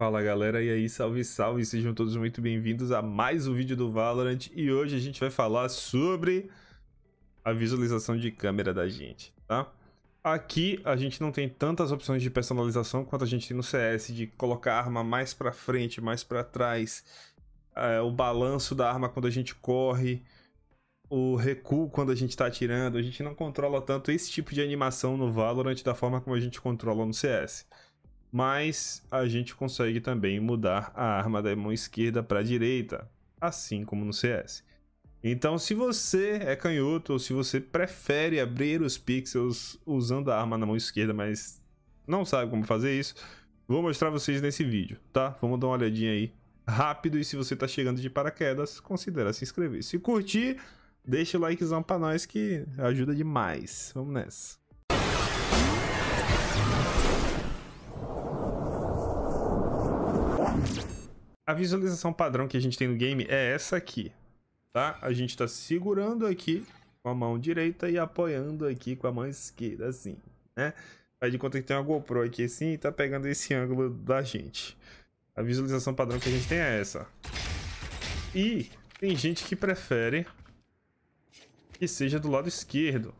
Fala galera, e aí, salve salve, sejam todos muito bem-vindos a mais um vídeo do Valorant e hoje a gente vai falar sobre a visualização de câmera da gente, tá? Aqui a gente não tem tantas opções de personalização quanto a gente tem no CS, de colocar a arma mais pra frente, mais pra trás, é, o balanço da arma quando a gente corre, o recuo quando a gente tá atirando, a gente não controla tanto esse tipo de animação no Valorant da forma como a gente controla no CS mas a gente consegue também mudar a arma da mão esquerda para a direita, assim como no CS. Então, se você é canhoto ou se você prefere abrir os pixels usando a arma na mão esquerda, mas não sabe como fazer isso, vou mostrar vocês nesse vídeo, tá? Vamos dar uma olhadinha aí rápido e se você está chegando de paraquedas, considere se inscrever. Se curtir, deixa o likezão para nós que ajuda demais. Vamos nessa. A visualização padrão que a gente tem no game é essa aqui, tá? A gente tá segurando aqui com a mão direita e apoiando aqui com a mão esquerda, assim, né? Faz de conta que tem uma GoPro aqui assim e tá pegando esse ângulo da gente. A visualização padrão que a gente tem é essa. E tem gente que prefere que seja do lado esquerdo.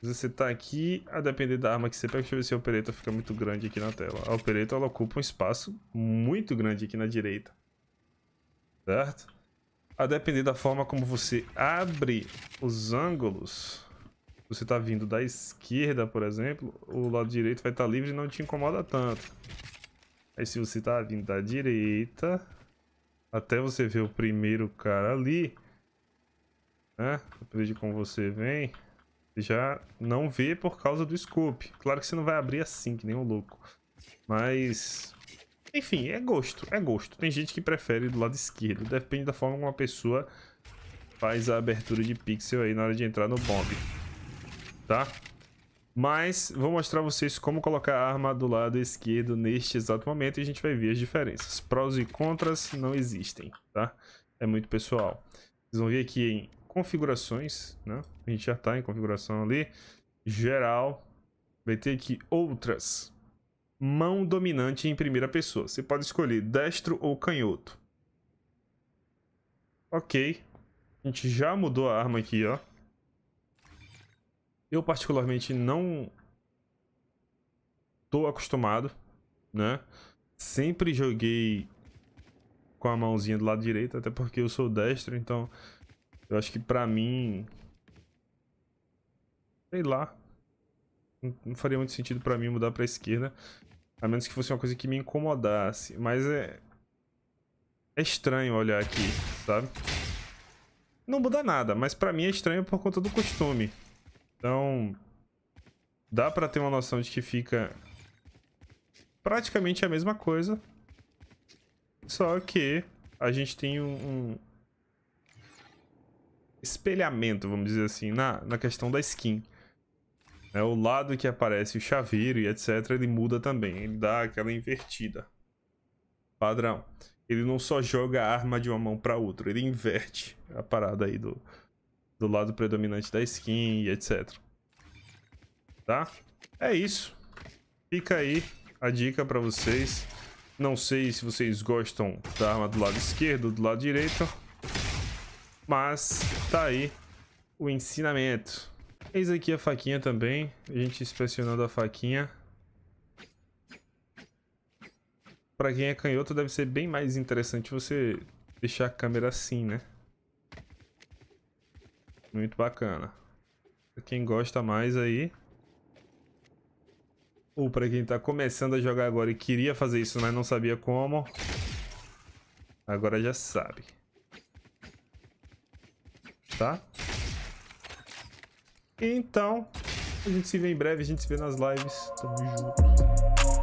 Você tá aqui, a depender da arma que você pega, deixa eu ver se a opereta fica muito grande aqui na tela. A opereta, ela ocupa um espaço muito grande aqui na direita. Certo? A depender da forma como você abre os ângulos, você tá vindo da esquerda, por exemplo, o lado direito vai estar tá livre e não te incomoda tanto. Aí se você tá vindo da direita, até você ver o primeiro cara ali, né? Depende de como você vem já não vê por causa do scope. Claro que você não vai abrir assim, que nem um louco. Mas... Enfim, é gosto, é gosto. Tem gente que prefere do lado esquerdo. Depende da forma como uma pessoa faz a abertura de pixel aí na hora de entrar no bomb. Tá? Mas vou mostrar a vocês como colocar a arma do lado esquerdo neste exato momento e a gente vai ver as diferenças. Prós e contras não existem, tá? É muito pessoal. Vocês vão ver aqui em configurações, né? A gente já está em configuração ali. Geral. Vai ter aqui outras. Mão dominante em primeira pessoa. Você pode escolher destro ou canhoto. Ok. A gente já mudou a arma aqui, ó. Eu particularmente não tô acostumado, né? Sempre joguei com a mãozinha do lado direito, até porque eu sou destro, então eu acho que pra mim... Sei lá. Não, faria muito sentido pra mim mudar pra esquerda. A menos que fosse uma coisa que me incomodasse. Mas é... É estranho olhar aqui, sabe? Não muda nada, mas pra mim é estranho por conta do costume. Então... Dá pra ter uma noção de que fica... Praticamente a mesma coisa. Só que a gente tem um, um espelhamento, vamos dizer assim, na, na questão da skin. É, o lado que aparece o chaveiro e etc, ele muda também, ele dá aquela invertida. Padrão. Ele não só joga a arma de uma mão para outra, ele inverte a parada aí do, do lado predominante da skin e etc. Tá? É isso. Fica aí a dica para vocês. Não sei se vocês gostam da arma do lado esquerdo ou do lado direito. Mas tá aí o ensinamento. Eis aqui a faquinha também. A gente inspecionando a faquinha. Pra quem é canhoto, deve ser bem mais interessante você deixar a câmera assim, né? Muito bacana. Pra quem gosta mais aí... Ou pra quem tá começando a jogar agora e queria fazer isso, mas não sabia como... Agora já sabe tá? Então, a gente se vê em breve, a gente se vê nas lives. Tamo junto.